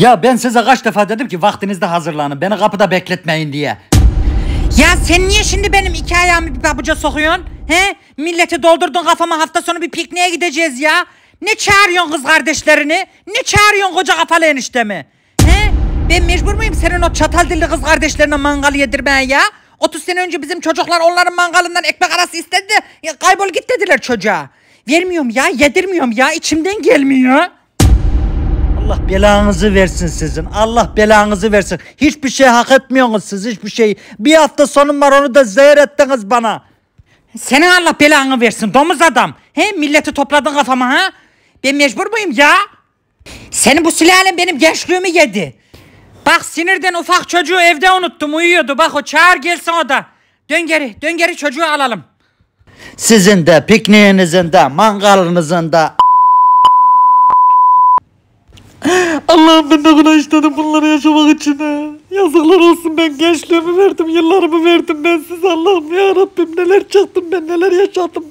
Ya ben size kaç defa dedim ki vaktinizde hazırlanın. Beni kapıda bekletmeyin diye. Ya sen niye şimdi benim iki ayağımı bir pabuca sokuyorsun? He? Milleti doldurdun kafama hafta sonu bir pikniğe gideceğiz ya. Ne çağırıyorsun kız kardeşlerini? Ne çağırıyorsun koca kafalı eniştemi? He? Ben mecbur muyum senin o çatal dilli kız kardeşlerine mangal yedirmeye ya? 30 sene önce bizim çocuklar onların mangalından ekmek arası istedi de kaybol git dediler çocuğa. Vermiyorum ya yedirmiyorum ya içimden gelmiyor. Allah belanızı versin sizin. Allah belanızı versin. Hiçbir şey hak etmiyorsunuz siz hiçbir şey. Bir hafta sonum var onu da zehir ettiniz bana. Senin Allah belanı versin domuz adam. He milleti topladın kafama ha? Ben mecbur muyum ya? Senin bu silahın benim gençliğimi yedi. Bak sinirden ufak çocuğu evde unuttum uyuyordu. Bak o çağır gelsin o da. Dön geri, dön geri çocuğu alalım. Sizin de pikniğinizin de mangalınızın da Allah'ım ben ne kadar işledim bunları yaşamak için Yazıklar olsun ben gençliğimi verdim, yıllarımı verdim ben size Allah'ım ya Rabbim neler çaktım ben neler yaşadım.